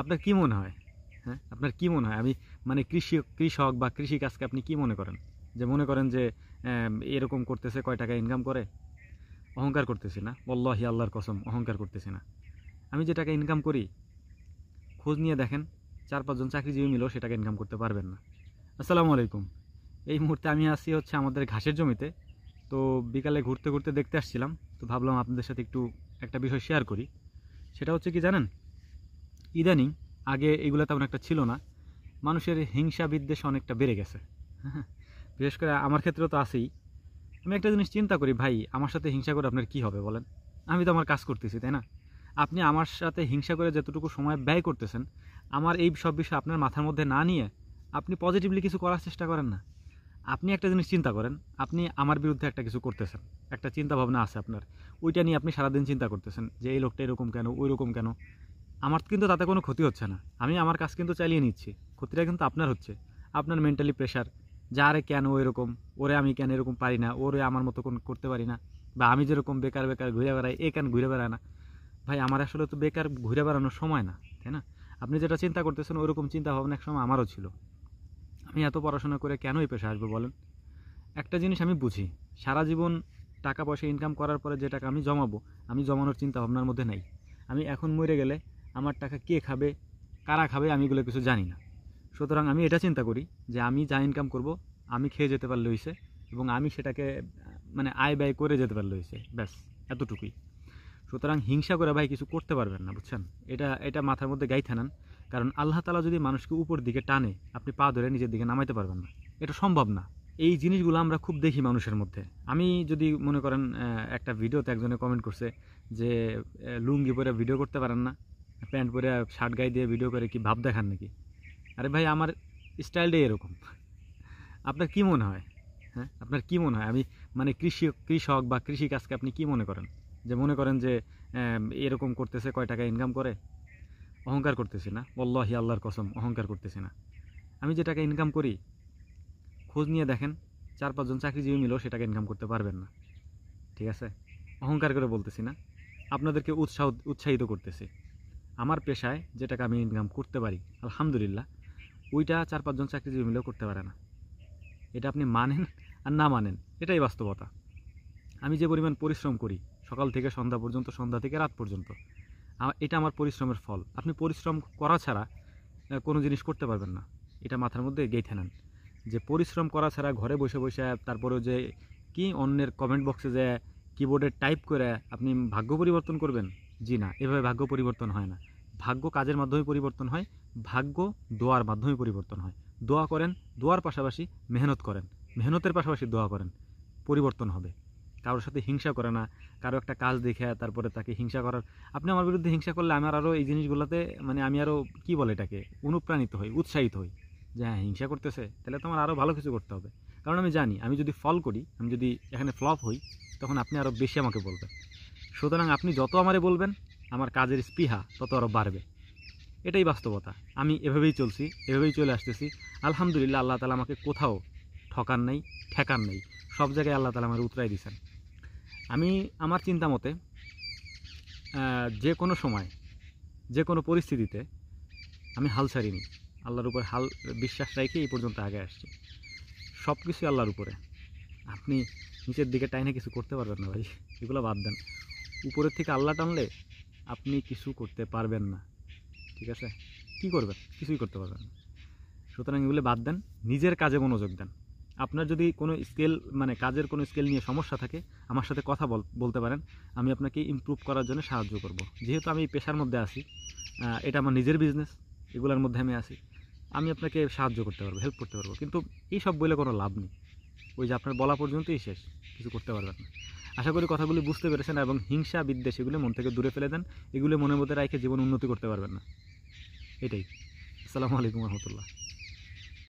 আপনার কি মনে হয় হ্যাঁ আপনার কি মনে হয় আমি মানে কৃষি কৃষক বা কৃষিকাজকে আপনি কি মনে করেন যে মনে করেন যে এরকম করতেছে কয় টাকা ইনকাম করে অহংকার করতেছি না বল্লাহি আল্লাহর কসম অহংকার করতেছি না আমি যে টাকা ইনকাম করি খোঁজ নিয়ে দেখেন চার পাঁচজন চাকরিজীবী মিলেও সেটাকে ইনকাম করতে পারবেন না আসসালামু আলাইকুম এই মুহূর্তে আমি আসি হচ্ছে আমাদের ঘাসের জমিতে তো বিকালে ঘুরতে ঘুরতে দেখতে আসছিলাম তো ভাবলাম আপনাদের সাথে একটু একটা বিষয় শেয়ার করি সেটা হচ্ছে কি জানেন ইদানিং আগে এগুলো তেমন একটা ছিল না মানুষের হিংসা বিদ্বেষ অনেকটা বেড়ে গেছে বিশেষ করে আমার ক্ষেত্রে তো আছেই আমি একটা জিনিস চিন্তা করি ভাই আমার সাথে হিংসা করে আপনার কি হবে বলেন আমি তো আমার কাজ করতেছি তাই না আপনি আমার সাথে হিংসা করে যতটুকু সময় ব্যয় করতেছেন আমার এই সব বিষয় আপনার মাথার মধ্যে না নিয়ে আপনি পজিটিভলি কিছু করার চেষ্টা করেন না আপনি একটা জিনিস চিন্তা করেন আপনি আমার বিরুদ্ধে একটা কিছু করতেছেন একটা চিন্তা ভাবনা আছে আপনার ওইটা নিয়ে আপনি সারাদিন চিন্তা করতেছেন যে এই লোকটা এরকম কেন ওই রকম কেন আমার কিন্তু তাতে কোনো ক্ষতি হচ্ছে না আমি আমার কাজ কিন্তু চালিয়ে নিচ্ছি ক্ষতিটা কিন্তু আপনার হচ্ছে আপনার মেন্টালি প্রেশার যা আরে কেন এরকম ওরে আমি কেন এরকম পারি না ওরে আমার মতো কোন করতে পারি না বা আমি যেরকম বেকার বেকার ঘুরে বেড়াই এ কেন ঘুরে বেড়ায় না ভাই আমার আসলে তো বেকার ঘুরে বেড়ানোর সময় না তাই না আপনি যেটা চিন্তা করতেছেন ওরকম চিন্তা ভাবনা এক সময় আমারও ছিল আমি এত পড়াশোনা করে কেনই পেশা আসবো বলেন একটা জিনিস আমি বুঝি সারা জীবন টাকা পয়সা ইনকাম করার পরে যে টাকা আমি জমাবো আমি জমানোর চিন্তা ভাবনার মধ্যে নাই আমি এখন মরে গেলে আমার টাকা কে খাবে কারা খাবে আমি এগুলো কিছু জানি না সুতরাং আমি এটা চিন্তা করি যে আমি যা ইনকাম করব আমি খেয়ে যেতে পারলে হয়েছে এবং আমি সেটাকে মানে আয় ব্যয় করে যেতে পারলে হয়েছে ব্যাস এতটুকুই সুতরাং হিংসা করে ভাই কিছু করতে পারবেন না বুঝছেন এটা এটা মাথার মধ্যে গাই নেন কারণ আল্লাহ তালা যদি মানুষকে উপর দিকে টানে আপনি পা ধরে নিজের দিকে নামাইতে পারবেন না এটা সম্ভব না এই জিনিসগুলো আমরা খুব দেখি মানুষের মধ্যে আমি যদি মনে করেন একটা ভিডিওতে একজনে কমেন্ট করছে যে লুঙ্গি পরে ভিডিও করতে পারেন না প্যান্ট পরে শার্ট গায়ে দিয়ে ভিডিও করে কি ভাব দেখান নাকি আরে ভাই আমার স্টাইলটাই এরকম আপনার কি মনে হয় হ্যাঁ আপনার কি মনে হয় আমি মানে কৃষি কৃষক বা কৃষিকাজকে আপনি কি মনে করেন যে মনে করেন যে এরকম করতেছে কয় টাকা ইনকাম করে অহংকার করতেছি না বল্লাহি আল্লাহর কসম অহংকার করতেছি না আমি যে টাকা ইনকাম করি খোঁজ নিয়ে দেখেন চার পাঁচজন চাকরিজীবী মিলেও সেটাকে ইনকাম করতে পারবেন না ঠিক আছে অহংকার করে বলতেছি না আপনাদেরকে উৎসাহ উৎসাহিত করতেছি আমার পেশায় যে টাকা আমি ইনকাম করতে পারি আলহামদুলিল্লাহ ওইটা চার পাঁচজন চাকরিজীবী মিলেও করতে পারে না এটা আপনি মানেন আর না মানেন এটাই বাস্তবতা আমি যে পরিমাণ পরিশ্রম করি সকাল থেকে সন্ধ্যা পর্যন্ত সন্ধ্যা থেকে রাত পর্যন্ত এটা আমার পরিশ্রমের ফল আপনি পরিশ্রম করা ছাড়া কোনো জিনিস করতে পারবেন না এটা মাথার মধ্যে গেঁথে নেন যে পরিশ্রম করা ছাড়া ঘরে বসে বসে তারপরে যে কি অন্যের কমেন্ট বক্সে যে কিবোর্ডে টাইপ করে আপনি ভাগ্য পরিবর্তন করবেন জি না এভাবে ভাগ্য পরিবর্তন হয় না ভাগ্য কাজের মাধ্যমে পরিবর্তন হয় ভাগ্য দোয়ার মাধ্যমে পরিবর্তন হয় দোয়া করেন দোয়ার পাশাপাশি মেহনত করেন মেহনতের পাশাপাশি দোয়া করেন পরিবর্তন হবে কারোর সাথে হিংসা করে না কারো একটা কাজ দেখে তারপরে তাকে হিংসা করার আপনি আমার বিরুদ্ধে হিংসা করলে আমার আরও এই জিনিসগুলোতে মানে আমি আরও কি বলে এটাকে অনুপ্রাণিত হই উৎসাহিত হই যে হ্যাঁ হিংসা করতেছে তাহলে তোমার আরও ভালো কিছু করতে হবে কারণ আমি জানি আমি যদি ফল করি আমি যদি এখানে ফ্লপ হই তখন আপনি আরও বেশি আমাকে বলবেন সুতরাং আপনি যত আমারে বলবেন আমার কাজের স্পৃহা তত আরও বাড়বে এটাই বাস্তবতা আমি এভাবেই চলছি এভাবেই চলে আসতেছি আলহামদুলিল্লাহ আল্লাহ তালা আমাকে কোথাও ঠকান নেই ঠেকান নেই সব জায়গায় আল্লাহ তালা আমার উতরাই দিয়েছেন আমি আমার চিন্তা মতে যে কোনো সময় যে কোনো পরিস্থিতিতে আমি হাল ছাড়িনি আল্লাহর উপর হাল বিশ্বাস রেখে এই পর্যন্ত আগে আসছি সব কিছুই আল্লাহর উপরে আপনি নিচের দিকে টাইনে কিছু করতে পারবেন না ভাই এগুলো বাদ দেন উপরের থেকে আল্লাহ টানলে আপনি কিছু করতে পারবেন না ঠিক আছে কি করবেন কিছুই করতে পারবেন না সুতরাং এগুলো বাদ দেন নিজের কাজে মনোযোগ দেন আপনার যদি কোনো স্কেল মানে কাজের কোনো স্কেল নিয়ে সমস্যা থাকে আমার সাথে কথা বলতে পারেন আমি আপনাকে ইম্প্রুভ করার জন্য সাহায্য করব। যেহেতু আমি পেশার মধ্যে আছি এটা আমার নিজের বিজনেস এগুলোর মধ্যে আমি আছি আমি আপনাকে সাহায্য করতে পারবো হেল্প করতে পারবো কিন্তু এই সব বলে কোনো লাভ নেই ওই যে আপনার বলা পর্যন্তই শেষ কিছু করতে পারবেন না আশা করি কথাগুলি বুঝতে পেরেছেন এবং হিংসা বিদ্বেষ এগুলো মন থেকে দূরে ফেলে দেন এগুলো মনের মধ্যে রাখে জীবন উন্নতি করতে পারবেন না এটাই আসসালামু আলাইকুম রহমতুল্লাহ